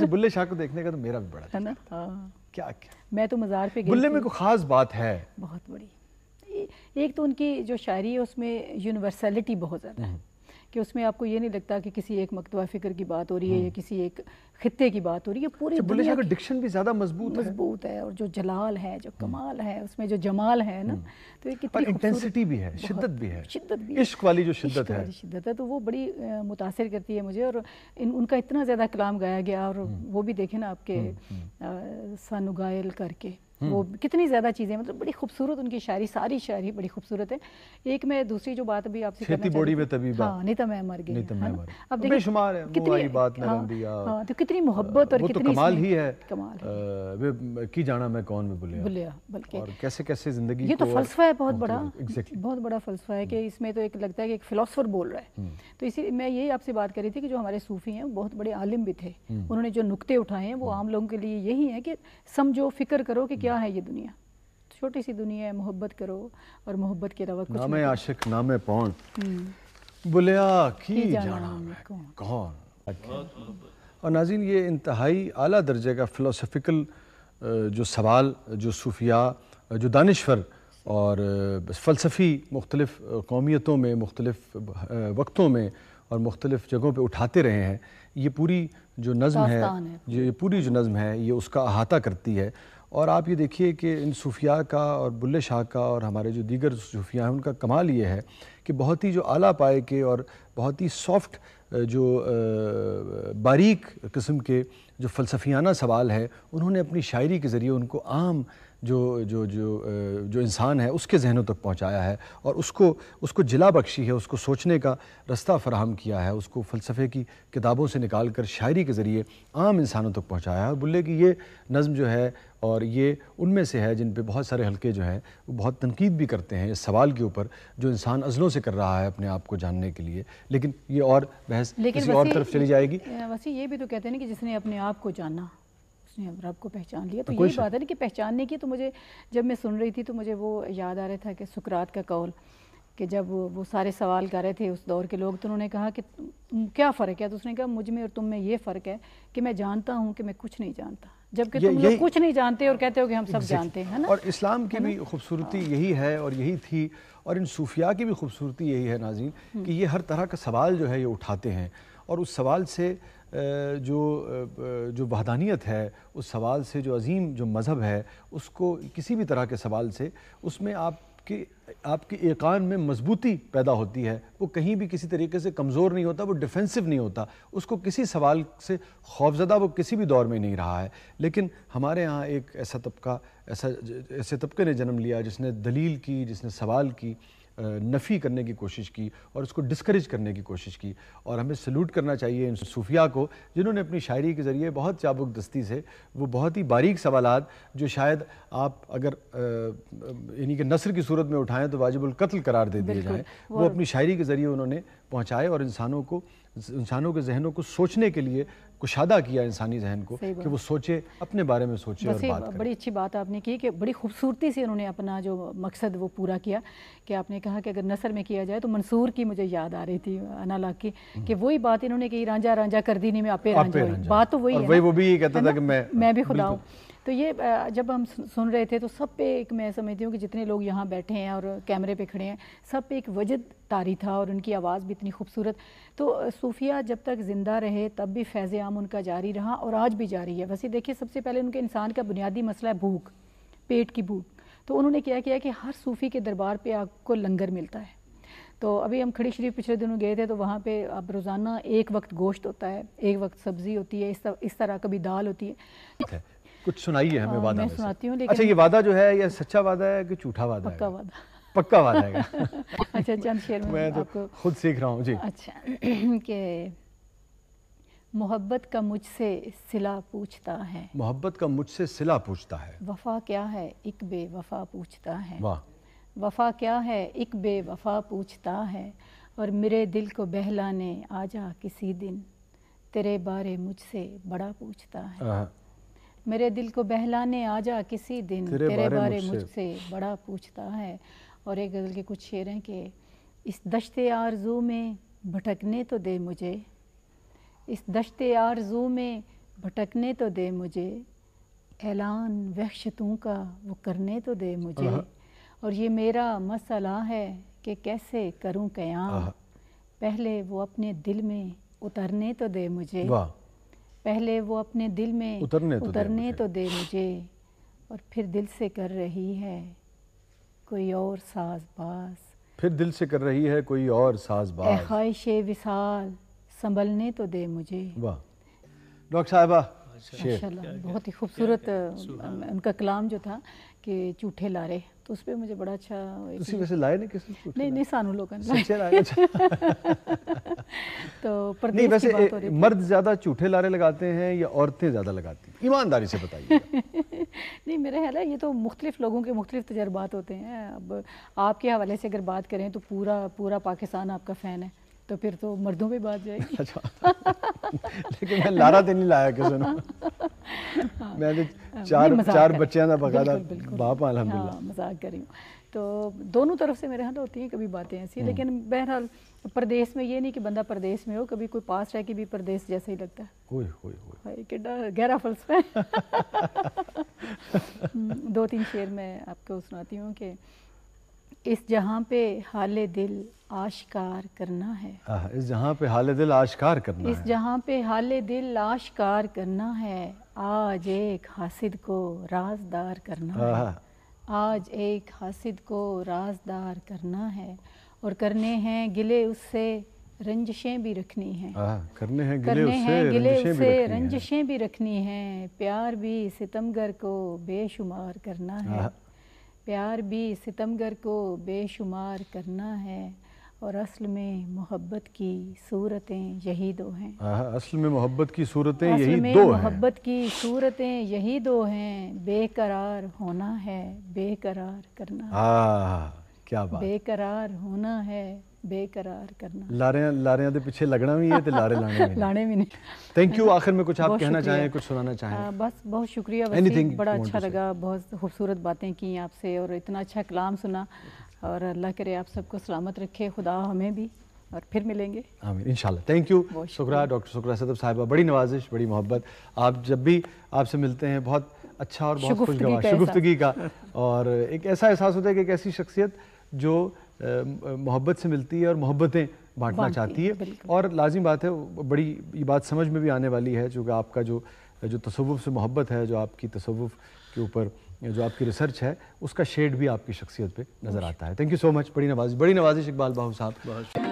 वैसे बुल्ले शाह को देखने का तो मेरा भी बड़ा है ना हाँ। क्या क्या मैं तो मज़ार पे बुल्ले में कोई ख़ास बात है बहुत बड़ी एक तो उनकी जो शायरी है उसमें यूनिवर्सलिटी बहुत ज़्यादा है हम्म। कि उसमें आपको ये नहीं लगता कि किसी एक मकतबा फ़िक्र की बात हो रही है हम्म। या किसी एक खत्े की बात हो रही है पूरी बुलिश का डिक्शन भी ज़्यादा मजबूत मजबूत है।, है और जो जलाल है जो हम्म। कमाल है उसमें जो जमाल है ना हम्म। तो ये इंटेंसिटी भी है शिद्दत भी है शिद्दत भी इश्क वाली जो शिद्दत है शिद्दत है तो वो बड़ी मुतासर करती है मुझे और इन उनका इतना ज़्यादा कलाम गाया गया और वो भी देखे ना आपके सानुगायल करके वो हम्म। कितनी ज़्यादा चीज़ें मतलब बड़ी खूबसूरत उनकी शायरी सारी शायरी बड़ी खूबसूरत है एक मैं दूसरी जो बात अभी आपसे हाँ मैं मर गई अब तो कितनी हाँ, हाँ, तो कितनी मोहब्बत और तो कितनी कमाल ही है की जाना मैं कौन बल्कि कैसे कैसे जिंदगी ये तो फलसफा है बहुत बड़ा बहुत बड़ा फलसफा है कि हम्म। इसमें तो एक लगता है कि एक फिलोसफर बोल रहा है हम्म। तो इसी मैं यही आपसे बात करी थी कि जो हमारे सूफी हैं बहुत बड़े आलिम भी थे उन्होंने जो नुकते उठाए हैं वो आम लोगों के लिए यही है कि समझो फिक्र करो कि क्या क्या है ये दुनिया छोटी सी दुनिया है मोहब्बत करो और मोहब्बत के अलावा कुछ नामे आशिक नामे पौन हम्म। बुलिया की, जाना, कौन, और नाजीन ये इंतहाई आला दर्जे का फ़िलोसफिकल जो सवाल जो सूफिया जो दानश्वर और फ़लसफ़ी मुख्तलिफ़ कौमियतों में मुख्तलिफ़ वक्तों में और मुख्तलिफ़ जगहों पर उठाते रहे हैं ये पूरी जो नज़म है, है ये पूरी जो नज़म है ये उसका अहाता करती है और आप ये देखिए कि इन सूफिया का और बुल्ले शाह का और हमारे जो दीगर सूफिया हैं उनका कमाल ये है कि बहुत ही जो आला पाए के और बहुत ही सॉफ्ट जो बारीक किस्म के जो फ़लसफियाना सवाल है उन्होंने अपनी शायरी के ज़रिए उनको आम जो जो जो जो इंसान है उसके जहनों तक पहुँचाया है और उसको उसको जिला बख्शी है उसको सोचने का रास्ता फराहम किया है उसको फ़लसफ़े की किताबों से निकाल कर शायरी के ज़रिए आम इंसानों तक पहुँचाया है और बुल्ले की ये नज़म जो है और ये उनमें से है जिन पे बहुत सारे हलके जो हैं वो बहुत तनकीद भी करते हैं इस सवाल के ऊपर जो इंसान अजलों से कर रहा है अपने आप को जानने के लिए लेकिन ये और बहस किसी और तरफ चली जाएगी वैसे ये भी तो कहते हैं कि जिसने अपने आप को जाना उसने अब रब को पहचान लिया तो, तो यही बात है ना कि पहचानने की तो मुझे जब मैं सुन रही थी तो मुझे वो याद आ रहा था कि सुकरात का कौल कि जब वो सारे सवाल कर रहे थे उस दौर के लोग तो उन्होंने कहा कि क्या फ़र्क है तो उसने कहा मुझ में और तुम में ये फ़र्क है कि मैं जानता हूँ कि मैं कुछ नहीं जानता जबकि तुम लोग कुछ नहीं जानते और कहते हो कि हम सब जानते हैं ना और इस्लाम की भी खूबसूरती यही है और यही थी और इन सूफिया की भी खूबसूरती यही है नाजीन हम्म। कि ये हर तरह का सवाल जो है ये उठाते हैं और उस सवाल से जो जो वहदानियत है उस सवाल से जो अजीम जो मज़हब है उसको किसी भी तरह के सवाल से उसमें आपके आपके एकान में मजबूती पैदा होती है वो कहीं भी किसी तरीके से कमज़ोर नहीं होता वो डिफेंसिव नहीं होता उसको किसी सवाल से खौफजदा वो किसी भी दौर में नहीं रहा है लेकिन हमारे यहाँ एक ऐसा तबका ऐसा ऐसे तबके ने जन्म लिया जिसने दलील की जिसने सवाल की नफ़ी करने की कोशिश की और उसको डिस्करेज करने की कोशिश की और हमें सल्यूट करना चाहिए इन सूफिया को जिन्होंने अपनी शायरी के ज़रिए बहुत चाबुक दस्ती से वो बहुत ही बारीक सवाल जो शायद आप अगर यानी कि नसर की सूरत में उठाएँ तो वाजिबुल कत्ल करार दे दिए जाएँ वो अपनी शायरी के ज़रिए उन्होंने पहुँचाए और इंसानों को इंसानों के जहनों को सोचने के लिए कुशादा किया इंसानी जहन को कि वो सोचे अपने बारे में सोचे और बात बड़ी अच्छी बात आपने की कि बड़ी खूबसूरती से उन्होंने अपना जो मकसद वो पूरा किया कि आपने कहा कि अगर नसर में किया जाए तो मंसूर की मुझे याद आ रही थी अनाला की हम्म। कि वही बात इन्होंने की रांझा रांझा कर दी नहीं मैं आपे बात तो वही वो भी कहता था कि मैं मैं भी खुदा हूँ तो ये जब हम सुन रहे थे तो सब पे एक मैं समझती हूँ कि जितने लोग यहाँ बैठे हैं और कैमरे पे खड़े हैं सब पे एक वजद तारी था और उनकी आवाज़ भी इतनी खूबसूरत तो सूफिया जब तक ज़िंदा रहे तब भी फैज़ आम उनका जारी रहा और आज भी जारी है वैसे देखिए सबसे पहले उनके इंसान का बुनियादी मसला है भूख पेट की भूख तो उन्होंने क्या किया कि हर सूफ़ी के दरबार पर आपको लंगर मिलता है तो अभी हम खड़ी शरीफ पिछले दिनों गए थे तो वहाँ पे अब रोज़ाना एक वक्त गोश्त होता है एक वक्त सब्ज़ी होती है इस तरह इस तरह कभी दाल होती है कुछ सुनाइए हमें हाँ, वादा मैं सुनाती हूँ अच्छा ये वादा जो है ये सच्चा वादा है कि झूठा वादा पक्का वादा पक्का वादा है अच्छा चंद शेर में मैं तो खुद सीख रहा हूँ जी अच्छा कि मोहब्बत का मुझसे सिला पूछता है मोहब्बत का मुझसे सिला पूछता है वफा क्या है एक बेवफा पूछता है वाह वफा क्या है एक बेवफा पूछता है और मेरे दिल को बहलाने आ जा किसी दिन तेरे बारे मुझसे बड़ा पूछता है हाँ। मेरे दिल को बहलाने आ जा किसी दिन तेरे, तेरे बारे मुझसे बड़ा पूछता है और एक गज़ल के कुछ शेर हैं कि इस दशत आरजू में भटकने तो दे मुझे इस दशत आरजू में भटकने तो दे मुझे ऐलान वहशतों का वो करने तो दे मुझे और ये मेरा मसला है कि कैसे करूं कयाम पहले वो अपने दिल में उतरने तो दे मुझे वाह पहले वो अपने दिल में उतरने तो उतरने दे तो दे मुझे और फिर दिल से कर रही है कोई और साज बास फिर दिल से कर रही है कोई और साज बास ख्वाहिश विशाल संभलने तो दे मुझे वाह डॉक्टर साहबा बहुत ही खूबसूरत उनका कलाम जो था कि झूठे लारे तो उस पर मुझे बड़ा अच्छा तो वैसे लाए नहीं किसी ਕਿਸੇ नहीं ਨਹੀਂ ਨਹੀਂ तो पर नहीं वैसे मर्द ज्यादा झूठे लारे लगाते हैं या औरतें ज्यादा लगाती हैं ईमानदारी से बताइए नहीं मेरा ख्याल है ये तो मुख्तलिफ लोगों के मुख्तलिफ तजर्बात होते हैं अब आपके हवाले से अगर बात करें तो पूरा पूरा पाकिस्तान आपका फ़ैन है तो फिर तो मर्दों पे बात जाएगी अच्छा लेकिन मैं लारा तो नहीं लाया किसी ने हाँ। मैंने ਚਾਰ ਚਾਰ ਬੱਚਿਆਂ ਦਾ ਬਕਾਇਦਾ ਬਾਪ ਅਲहमदुल्ला मजाक कर रही हूँ तो दोनों तरफ से मेरे यहाँ तो होती हैं कभी बातें ऐसी हम्म। लेकिन बहरहाल प्रदेश में ये नहीं कि बंदा प्रदेश में हो कभी कोई पास रह के भी प्रदेश जैसा ही लगता है होए होए होए किड्डा गहरा फलसफा हम्म, दो तीन शेर मैं आपको सुनाती हूँ कि इस जहाँ पे हाल दिल आशकार करना है आ, इस जहाँ पे हाल दिल आशकार करना इस जहाँ पे हाल दिल आशकार करना है आज एक हासिद को राजदार करना है आज एक हासिद को राजदार करना है और करने हैं गिले उससे रंजिशें भी रखनी हैं करने हैं गिले करने उससे, गिले उससे रंजिशें भी रखनी हैं प्यार भी सितमगर को बेशुमार करना है प्यार भी सितमगर को बेशुमार करना है और असल में मोहब्बत की सूरतें यही दो हैं हाँ, हाँ, असल में मोहब्बत की सूरतें यही दो हैं मोहब्बत की सूरतें यही दो हैं बेकरार होना है बेकरार करना आ, हाँ, क्या बात बेकरार होना है बेकरार करना लारे लारे दे पीछे लगना भी है तो लारे लाने भी लाने भी नहीं थैंक यू आखिर में कुछ आप कहना चाहें कुछ सुनाना चाहें बस बहुत शुक्रिया बड़ा अच्छा लगा बहुत खूबसूरत बातें की आपसे और इतना अच्छा कलाम सुना और अल्लाह करे आप सबको सलामत रखे खुदा हमें भी और फिर मिलेंगे इन शाला थैंक यू शुक्रा डॉक्टर शुक्रा सदब साहिबा बड़ी नवाजिश बड़ी मोहब्बत आप जब भी आपसे मिलते हैं बहुत अच्छा और बहुत खुशगवार शगुफ्तगी का और एक ऐसा एहसास होता है कि एक ऐसी शख्सियत जो मोहब्बत से मिलती है और मोहब्बतें बांटना चाहती है और लाजिम बात है बड़ी ये बात समझ में भी आने वाली है चूँकि आपका जो जो तसवुफ़ से मोहब्बत है जो आपकी तसवुफ़ के ऊपर जो आपकी रिसर्च है उसका शेड भी आपकी शख्सियत पे नज़र आता है थैंक यू सो मच बड़ी नवाजिश बड़ी नवाजिश इकबाल बाहू साहब